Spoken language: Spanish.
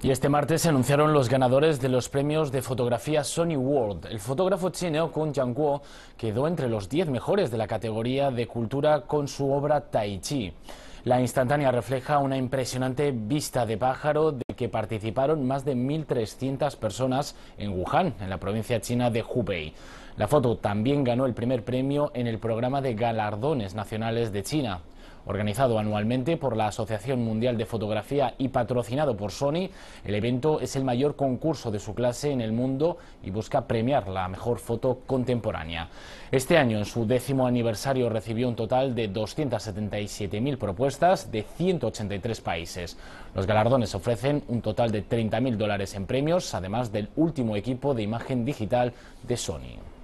Y este martes se anunciaron los ganadores de los premios de fotografía Sony World. El fotógrafo chino Kun Guo quedó entre los 10 mejores de la categoría de cultura con su obra Tai Chi. La instantánea refleja una impresionante vista de pájaro de que participaron más de 1.300 personas en Wuhan, en la provincia china de Hubei. La foto también ganó el primer premio en el programa de galardones nacionales de China. Organizado anualmente por la Asociación Mundial de Fotografía y patrocinado por Sony, el evento es el mayor concurso de su clase en el mundo y busca premiar la mejor foto contemporánea. Este año, en su décimo aniversario, recibió un total de 277.000 propuestas de 183 países. Los galardones ofrecen un total de 30.000 dólares en premios, además del último equipo de imagen digital de Sony.